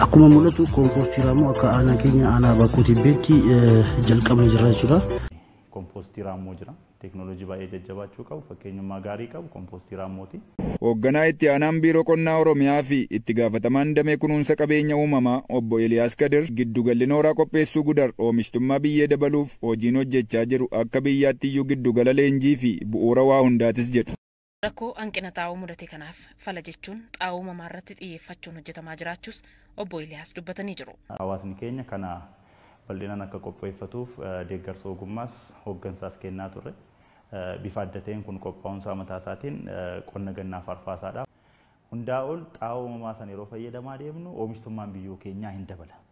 Akkuma mul'atu kompoostiraammoo akka aanaa keenya aanaa bakkooti beetti eh, jalqabee jira jechuudha. Kompoostiraammoo jira. Teeknooloojii baay'ee jajjabaachuu qabu fakkeenyummaa gaarii qabu kompoostiraammooti. Hoogganaa itti aanaan biiroo qonnaa Oromiyaa fi itti gaafatamaan damee kunuunsa qabeenya uumamaa obbo Eliyaas Kadir giddugalli nooraa qopheessuu gudar oomishtummaa biyyee dabaluuf hojiin hojjechaa jiru akka biyyaatti iyyuu giddugala leenjii fi bu'uura waa hundaatis jedhu. rakkoo hanqina xaa'oo mudate kanaaf fala jechuun xaa'oo mamaa irratti xiyyeeffachuun hojjetamaa jiraachuus obbo Iliyaas dubbatanii jiru. Hawaasni keenya kana bal'inaan akka qopheeffatuuf deeggarsa ogummaas hooggansaas kennaa turre bifa adda ta'een kun qophaa'umsaa mataa isaatiin qonna gannaa faarfaasaadha. Hundaa ol xaa'oo mamaa sana yeroo fayyadamaa deemnu oomishtummaan biyyoo keenyaa hin dabala.